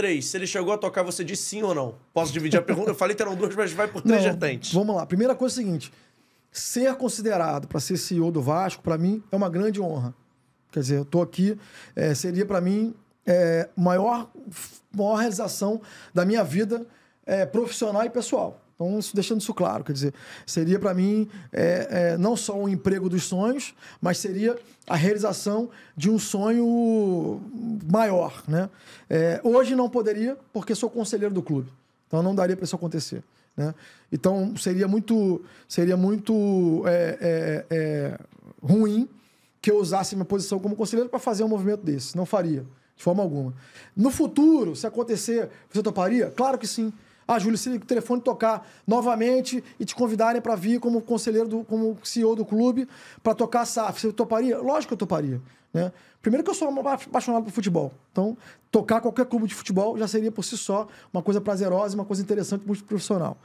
três. Se ele chegou a tocar, você diz sim ou não? Posso dividir a pergunta? Eu falei que eram duas, mas vai por três vertentes. Vamos lá. Primeira coisa é seguinte: ser considerado para ser CEO do Vasco, para mim, é uma grande honra. Quer dizer, eu estou aqui, é, seria para mim é, maior, maior realização da minha vida é, profissional e pessoal. Então, isso, deixando isso claro, quer dizer, seria para mim é, é, não só um emprego dos sonhos, mas seria a realização de um sonho maior. Né? É, hoje não poderia, porque sou conselheiro do clube. Então, não daria para isso acontecer. Né? Então, seria muito, seria muito é, é, é, ruim que eu usasse minha posição como conselheiro para fazer um movimento desse. Não faria, de forma alguma. No futuro, se acontecer, você toparia? Claro que sim. Ah, Júlio, se o telefone tocar novamente e te convidarem para vir como conselheiro, do, como CEO do clube, para tocar a SAF, você toparia? Lógico que eu toparia. Né? Primeiro que eu sou apaixonado por futebol. Então, tocar qualquer clube de futebol já seria por si só uma coisa prazerosa, uma coisa interessante, muito profissional.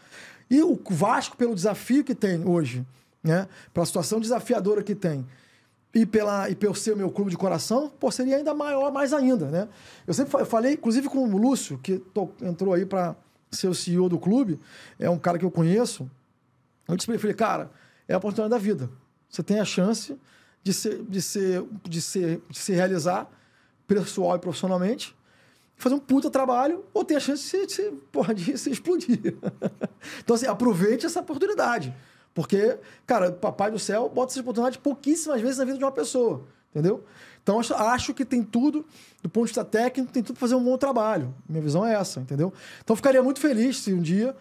E o Vasco, pelo desafio que tem hoje, né? pela situação desafiadora que tem, e, pela, e pelo ser meu clube de coração, pô, seria ainda maior, mais ainda. Né? Eu sempre eu falei, inclusive com o Lúcio, que tô, entrou aí para ser o CEO do clube, é um cara que eu conheço. Eu disse para ele, falei, cara, é a oportunidade da vida. Você tem a chance de, ser, de, ser, de, ser, de se realizar pessoal e profissionalmente, fazer um puta trabalho, ou tem a chance de se, de porra, de se explodir. então, assim, aproveite essa oportunidade. Porque, cara, papai do céu bota essa oportunidade pouquíssimas vezes na vida de uma pessoa. Entendeu? Então acho que tem tudo, do ponto de vista técnico, tem tudo para fazer um bom trabalho. Minha visão é essa, entendeu? Então ficaria muito feliz se um dia,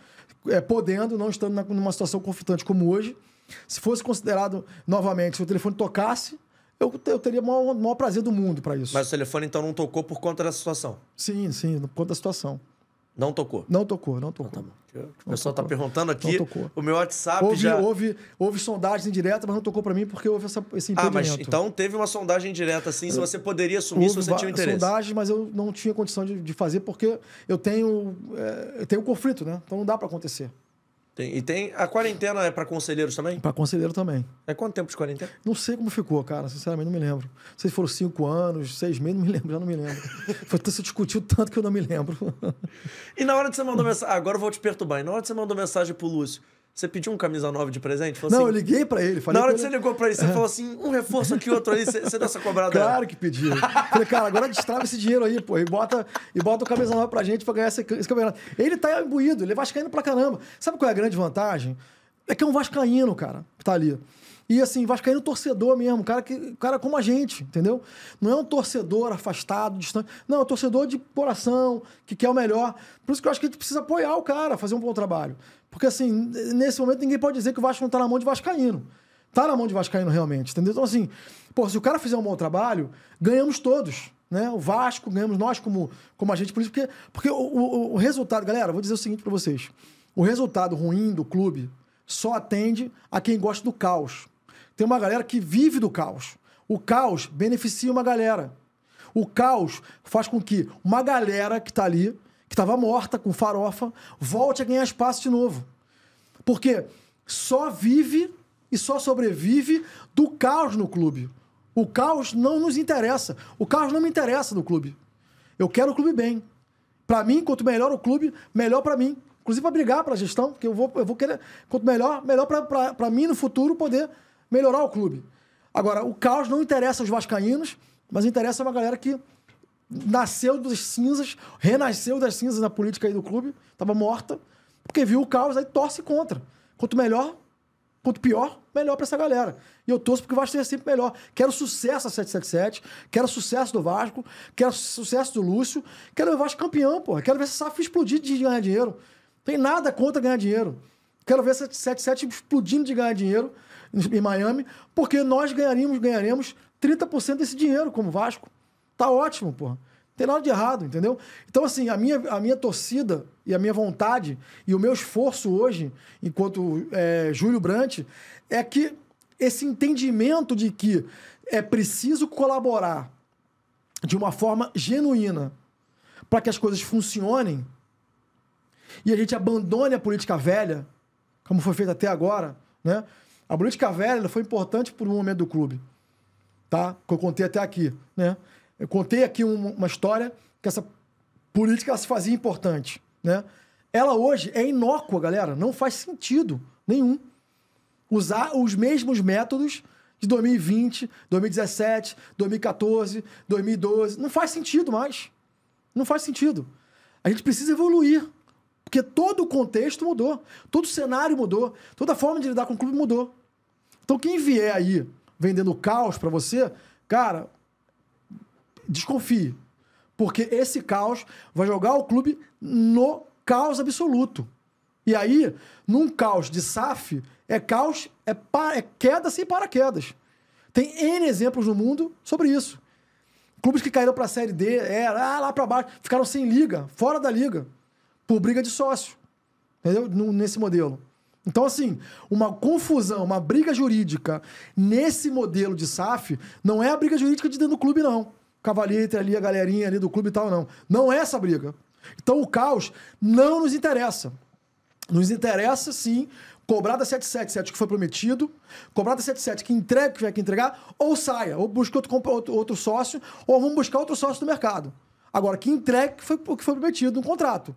é, podendo, não estando na, numa situação conflitante como hoje, se fosse considerado novamente, se o telefone tocasse, eu, eu teria o maior, maior prazer do mundo para isso. Mas o telefone então não tocou por conta da situação? Sim, sim, por conta da situação. Não tocou? Não tocou, não tocou. Então tá bom. O pessoal está perguntando aqui. Não tocou. O meu WhatsApp houve, já... Houve, houve sondagem direta, mas não tocou para mim porque houve essa, esse impedimento. Ah, mas então teve uma sondagem indireta assim, se você poderia assumir, houve se você tinha interesse. sondagem, mas eu não tinha condição de, de fazer porque eu tenho, é, eu tenho conflito, né? Então não dá para acontecer. Tem, e tem. A quarentena é para conselheiros também? Para conselheiro também. É quanto tempo de quarentena? Não sei como ficou, cara. Sinceramente, não me lembro. Não sei se foram cinco anos, seis meses, não me lembro, já não me lembro. Foi tanto se discutiu tanto que eu não me lembro. e na hora de você mandar mensagem. Agora eu vou te perturbar. E na hora de você mandar mensagem pro Lúcio, você pediu um camisa nova de presente? Falou não, assim, eu liguei pra ele. na hora que ele... você ligou pra ele, você é. falou assim, um reforço aqui, outro ali, você, você deu essa cobrada? Claro que pediu. falei, cara, agora destrava esse dinheiro aí, pô, e bota, e bota o camisa nova pra gente pra ganhar esse, esse campeonato. Ele tá imbuído, ele é vai caindo pra caramba. Sabe qual é a grande vantagem? é que é um vascaíno, cara, que tá ali. E assim, vascaíno torcedor mesmo, cara que cara como a gente, entendeu? Não é um torcedor afastado, distante. Não, é um torcedor de coração, que quer o melhor. Por isso que eu acho que a gente precisa apoiar o cara, fazer um bom trabalho. Porque assim, nesse momento ninguém pode dizer que o Vasco não tá na mão de vascaíno. Tá na mão de vascaíno realmente, entendeu? Então assim, pô, se o cara fizer um bom trabalho, ganhamos todos. Né? O Vasco, ganhamos nós como, como a gente, por isso porque, porque o, o, o resultado, galera, vou dizer o seguinte para vocês: o resultado ruim do clube só atende a quem gosta do caos. Tem uma galera que vive do caos. O caos beneficia uma galera. O caos faz com que uma galera que está ali, que estava morta, com farofa, volte a ganhar espaço de novo. Porque só vive e só sobrevive do caos no clube. O caos não nos interessa. O caos não me interessa no clube. Eu quero o clube bem. Para mim, quanto melhor o clube, melhor para mim inclusive para brigar pela gestão, porque eu vou, eu vou querer, quanto melhor, melhor para mim no futuro poder melhorar o clube. Agora, o caos não interessa aos vascaínos, mas interessa uma galera que nasceu das cinzas, renasceu das cinzas na política aí do clube, estava morta, porque viu o caos, aí torce contra. Quanto melhor, quanto pior, melhor para essa galera. E eu torço porque o Vasco seja sempre melhor. Quero sucesso a 777, quero sucesso do Vasco, quero sucesso do Lúcio, quero o Vasco campeão, pô. Quero ver essa SAF explodir de ganhar dinheiro. Tem nada contra ganhar dinheiro. Quero ver 777 explodindo de ganhar dinheiro em Miami, porque nós ganharíamos, ganharemos 30% desse dinheiro como Vasco. Tá ótimo, porra. Não tem nada de errado, entendeu? Então, assim, a minha, a minha torcida e a minha vontade e o meu esforço hoje, enquanto é, Júlio Brant, é que esse entendimento de que é preciso colaborar de uma forma genuína para que as coisas funcionem e a gente abandone a política velha, como foi feito até agora, né? A política velha foi importante por um momento do clube, tá? Que eu contei até aqui, né? Eu contei aqui um, uma história que essa política se fazia importante, né? Ela hoje é inócua, galera. Não faz sentido nenhum usar os mesmos métodos de 2020, 2017, 2014, 2012. Não faz sentido mais. Não faz sentido. A gente precisa evoluir. Porque todo o contexto mudou, todo o cenário mudou, toda a forma de lidar com o clube mudou. Então quem vier aí vendendo caos para você, cara, desconfie. Porque esse caos vai jogar o clube no caos absoluto. E aí, num caos de SAF, é caos, é, pa, é queda sem paraquedas. Tem N exemplos no mundo sobre isso. Clubes que caíram para a Série D, era é, ah, lá, lá para baixo, ficaram sem liga, fora da liga por briga de sócio. Entendeu? Nesse modelo. Então, assim, uma confusão, uma briga jurídica nesse modelo de SAF não é a briga jurídica de dentro do clube, não. Cavalheiro ali, a galerinha ali do clube e tal, não. Não é essa briga. Então, o caos não nos interessa. Nos interessa, sim, cobrar da 777 que foi prometido, cobrar da 77 que entrega o que tiver que entregar, ou saia, ou busque outro, outro, outro sócio, ou vamos buscar outro sócio do mercado. Agora, que entregue o que foi, que foi prometido no contrato.